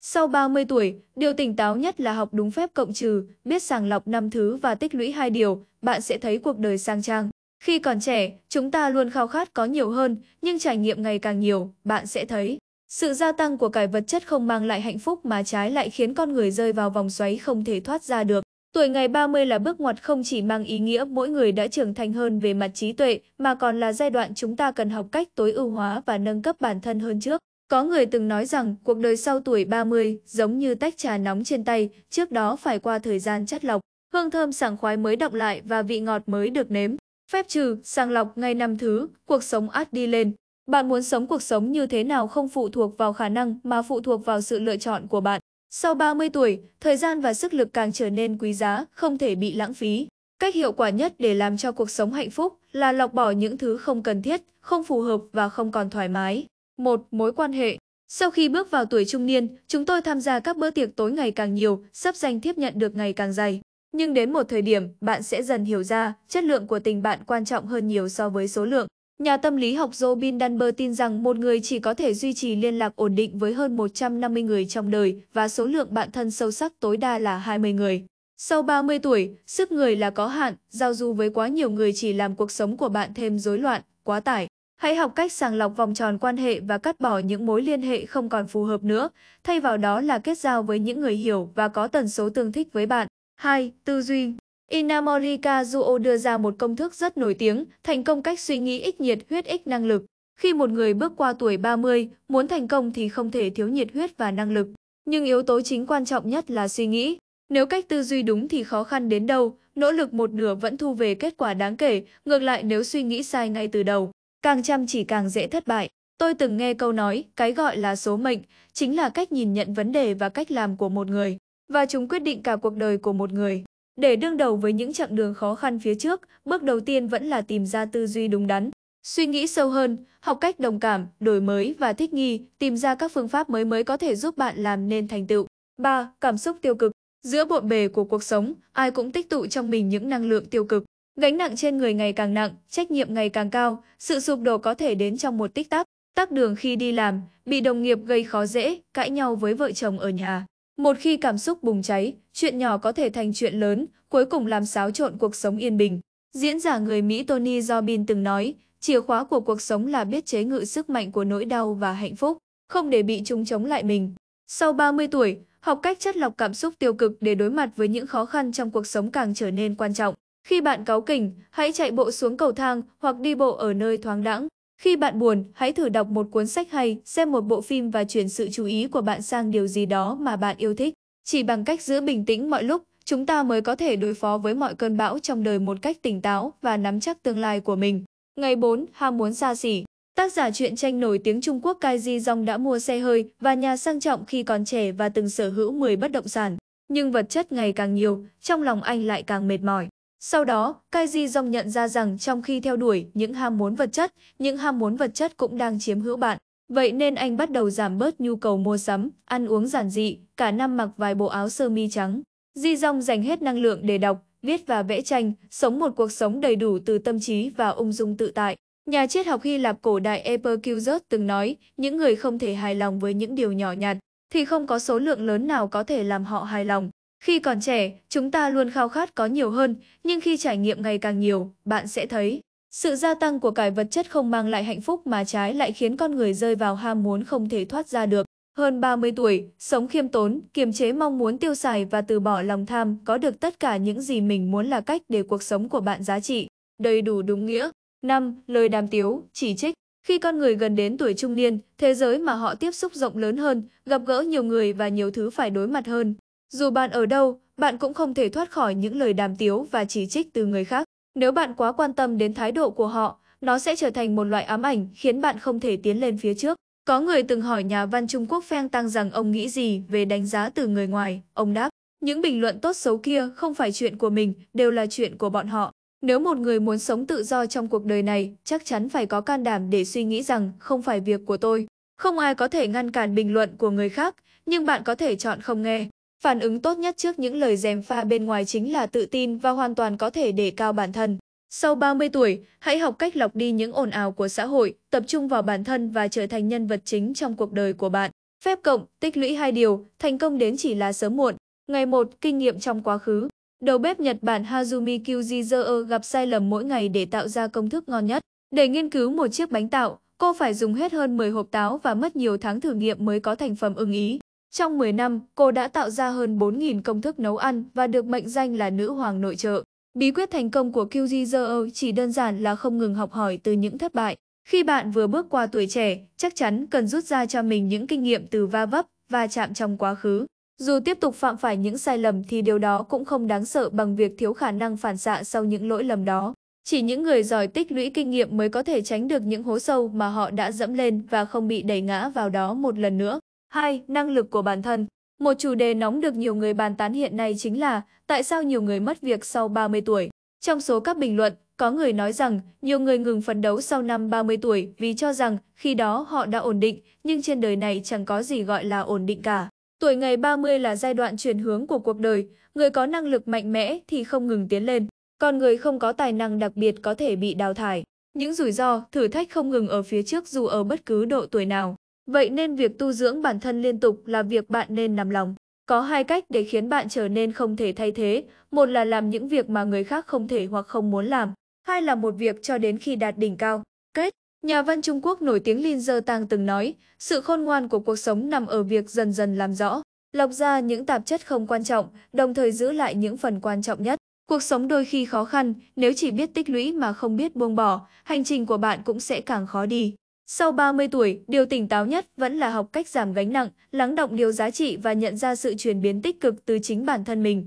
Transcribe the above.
Sau 30 tuổi, điều tỉnh táo nhất là học đúng phép cộng trừ, biết sàng lọc năm thứ và tích lũy hai điều, bạn sẽ thấy cuộc đời sang trang. Khi còn trẻ, chúng ta luôn khao khát có nhiều hơn, nhưng trải nghiệm ngày càng nhiều, bạn sẽ thấy. Sự gia tăng của cải vật chất không mang lại hạnh phúc mà trái lại khiến con người rơi vào vòng xoáy không thể thoát ra được. Tuổi ngày 30 là bước ngoặt không chỉ mang ý nghĩa mỗi người đã trưởng thành hơn về mặt trí tuệ, mà còn là giai đoạn chúng ta cần học cách tối ưu hóa và nâng cấp bản thân hơn trước. Có người từng nói rằng cuộc đời sau tuổi 30 giống như tách trà nóng trên tay, trước đó phải qua thời gian chất lọc, hương thơm sảng khoái mới động lại và vị ngọt mới được nếm. Phép trừ, sàng lọc ngay năm thứ, cuộc sống át đi lên. Bạn muốn sống cuộc sống như thế nào không phụ thuộc vào khả năng mà phụ thuộc vào sự lựa chọn của bạn. Sau 30 tuổi, thời gian và sức lực càng trở nên quý giá, không thể bị lãng phí. Cách hiệu quả nhất để làm cho cuộc sống hạnh phúc là lọc bỏ những thứ không cần thiết, không phù hợp và không còn thoải mái một Mối quan hệ Sau khi bước vào tuổi trung niên, chúng tôi tham gia các bữa tiệc tối ngày càng nhiều, sắp danh tiếp nhận được ngày càng dày. Nhưng đến một thời điểm, bạn sẽ dần hiểu ra, chất lượng của tình bạn quan trọng hơn nhiều so với số lượng. Nhà tâm lý học Robin Dunbar tin rằng một người chỉ có thể duy trì liên lạc ổn định với hơn 150 người trong đời và số lượng bạn thân sâu sắc tối đa là 20 người. Sau 30 tuổi, sức người là có hạn, giao du với quá nhiều người chỉ làm cuộc sống của bạn thêm rối loạn, quá tải. Hãy học cách sàng lọc vòng tròn quan hệ và cắt bỏ những mối liên hệ không còn phù hợp nữa, thay vào đó là kết giao với những người hiểu và có tần số tương thích với bạn. 2. Tư duy Inamori Kazuo đưa ra một công thức rất nổi tiếng, thành công cách suy nghĩ ích nhiệt huyết ích năng lực. Khi một người bước qua tuổi 30, muốn thành công thì không thể thiếu nhiệt huyết và năng lực. Nhưng yếu tố chính quan trọng nhất là suy nghĩ. Nếu cách tư duy đúng thì khó khăn đến đâu, nỗ lực một nửa vẫn thu về kết quả đáng kể, ngược lại nếu suy nghĩ sai ngay từ đầu, càng chăm chỉ càng dễ thất bại. Tôi từng nghe câu nói, cái gọi là số mệnh, chính là cách nhìn nhận vấn đề và cách làm của một người, và chúng quyết định cả cuộc đời của một người. Để đương đầu với những chặng đường khó khăn phía trước, bước đầu tiên vẫn là tìm ra tư duy đúng đắn, suy nghĩ sâu hơn, học cách đồng cảm, đổi mới và thích nghi, tìm ra các phương pháp mới mới có thể giúp bạn làm nên thành tựu. 3. Cảm xúc tiêu cực Giữa bộn bề của cuộc sống, ai cũng tích tụ trong mình những năng lượng tiêu cực. Gánh nặng trên người ngày càng nặng, trách nhiệm ngày càng cao, sự sụp đổ có thể đến trong một tích tắc. Tắc đường khi đi làm, bị đồng nghiệp gây khó dễ, cãi nhau với vợ chồng ở nhà. Một khi cảm xúc bùng cháy, chuyện nhỏ có thể thành chuyện lớn, cuối cùng làm xáo trộn cuộc sống yên bình. Diễn giả người Mỹ Tony Robbins từng nói, chìa khóa của cuộc sống là biết chế ngự sức mạnh của nỗi đau và hạnh phúc, không để bị chúng chống lại mình. Sau 30 tuổi, học cách chất lọc cảm xúc tiêu cực để đối mặt với những khó khăn trong cuộc sống càng trở nên quan trọng. Khi bạn cáu kỉnh, hãy chạy bộ xuống cầu thang hoặc đi bộ ở nơi thoáng đẳng. Khi bạn buồn, hãy thử đọc một cuốn sách hay, xem một bộ phim và chuyển sự chú ý của bạn sang điều gì đó mà bạn yêu thích. Chỉ bằng cách giữ bình tĩnh mọi lúc, chúng ta mới có thể đối phó với mọi cơn bão trong đời một cách tỉnh táo và nắm chắc tương lai của mình. Ngày 4, ham muốn xa xỉ. Tác giả truyện tranh nổi tiếng Trung Quốc Cai Ji Dong đã mua xe hơi và nhà sang trọng khi còn trẻ và từng sở hữu 10 bất động sản. Nhưng vật chất ngày càng nhiều, trong lòng anh lại càng mệt mỏi. Sau đó, Kaiji Dong nhận ra rằng trong khi theo đuổi những ham muốn vật chất, những ham muốn vật chất cũng đang chiếm hữu bạn. Vậy nên anh bắt đầu giảm bớt nhu cầu mua sắm, ăn uống giản dị, cả năm mặc vài bộ áo sơ mi trắng. Di Dong dành hết năng lượng để đọc, viết và vẽ tranh, sống một cuộc sống đầy đủ từ tâm trí và ung dung tự tại. Nhà triết học Hy Lạp cổ đại Epicurus từng nói, những người không thể hài lòng với những điều nhỏ nhặt, thì không có số lượng lớn nào có thể làm họ hài lòng. Khi còn trẻ, chúng ta luôn khao khát có nhiều hơn, nhưng khi trải nghiệm ngày càng nhiều, bạn sẽ thấy sự gia tăng của cải vật chất không mang lại hạnh phúc mà trái lại khiến con người rơi vào ham muốn không thể thoát ra được. Hơn 30 tuổi, sống khiêm tốn, kiềm chế mong muốn tiêu xài và từ bỏ lòng tham có được tất cả những gì mình muốn là cách để cuộc sống của bạn giá trị, đầy đủ đúng nghĩa. 5. Lời đàm tiếu, chỉ trích Khi con người gần đến tuổi trung niên, thế giới mà họ tiếp xúc rộng lớn hơn, gặp gỡ nhiều người và nhiều thứ phải đối mặt hơn, dù bạn ở đâu, bạn cũng không thể thoát khỏi những lời đàm tiếu và chỉ trích từ người khác. Nếu bạn quá quan tâm đến thái độ của họ, nó sẽ trở thành một loại ám ảnh khiến bạn không thể tiến lên phía trước. Có người từng hỏi nhà văn Trung Quốc Feng Tăng rằng ông nghĩ gì về đánh giá từ người ngoài, ông đáp, những bình luận tốt xấu kia không phải chuyện của mình, đều là chuyện của bọn họ. Nếu một người muốn sống tự do trong cuộc đời này, chắc chắn phải có can đảm để suy nghĩ rằng không phải việc của tôi. Không ai có thể ngăn cản bình luận của người khác, nhưng bạn có thể chọn không nghe. Phản ứng tốt nhất trước những lời dèm pha bên ngoài chính là tự tin và hoàn toàn có thể để cao bản thân. Sau 30 tuổi, hãy học cách lọc đi những ồn ào của xã hội, tập trung vào bản thân và trở thành nhân vật chính trong cuộc đời của bạn. Phép cộng, tích lũy hai điều, thành công đến chỉ là sớm muộn. Ngày 1, kinh nghiệm trong quá khứ. Đầu bếp Nhật Bản Hazumi Kyujizer gặp sai lầm mỗi ngày để tạo ra công thức ngon nhất. Để nghiên cứu một chiếc bánh tạo, cô phải dùng hết hơn 10 hộp táo và mất nhiều tháng thử nghiệm mới có thành phẩm ưng ý. Trong 10 năm, cô đã tạo ra hơn 4.000 công thức nấu ăn và được mệnh danh là nữ hoàng nội trợ. Bí quyết thành công của QG chỉ đơn giản là không ngừng học hỏi từ những thất bại. Khi bạn vừa bước qua tuổi trẻ, chắc chắn cần rút ra cho mình những kinh nghiệm từ va vấp, va chạm trong quá khứ. Dù tiếp tục phạm phải những sai lầm thì điều đó cũng không đáng sợ bằng việc thiếu khả năng phản xạ sau những lỗi lầm đó. Chỉ những người giỏi tích lũy kinh nghiệm mới có thể tránh được những hố sâu mà họ đã dẫm lên và không bị đẩy ngã vào đó một lần nữa. 2. Năng lực của bản thân Một chủ đề nóng được nhiều người bàn tán hiện nay chính là tại sao nhiều người mất việc sau 30 tuổi. Trong số các bình luận, có người nói rằng nhiều người ngừng phấn đấu sau năm 30 tuổi vì cho rằng khi đó họ đã ổn định, nhưng trên đời này chẳng có gì gọi là ổn định cả. Tuổi ngày 30 là giai đoạn chuyển hướng của cuộc đời, người có năng lực mạnh mẽ thì không ngừng tiến lên, còn người không có tài năng đặc biệt có thể bị đào thải. Những rủi ro, thử thách không ngừng ở phía trước dù ở bất cứ độ tuổi nào. Vậy nên việc tu dưỡng bản thân liên tục là việc bạn nên nằm lòng. Có hai cách để khiến bạn trở nên không thể thay thế, một là làm những việc mà người khác không thể hoặc không muốn làm, hai là một việc cho đến khi đạt đỉnh cao. Kết, nhà văn Trung Quốc nổi tiếng Lin Dơ Tang từng nói, sự khôn ngoan của cuộc sống nằm ở việc dần dần làm rõ, lọc ra những tạp chất không quan trọng, đồng thời giữ lại những phần quan trọng nhất. Cuộc sống đôi khi khó khăn, nếu chỉ biết tích lũy mà không biết buông bỏ, hành trình của bạn cũng sẽ càng khó đi. Sau 30 tuổi, điều tỉnh táo nhất vẫn là học cách giảm gánh nặng, lắng động điều giá trị và nhận ra sự chuyển biến tích cực từ chính bản thân mình.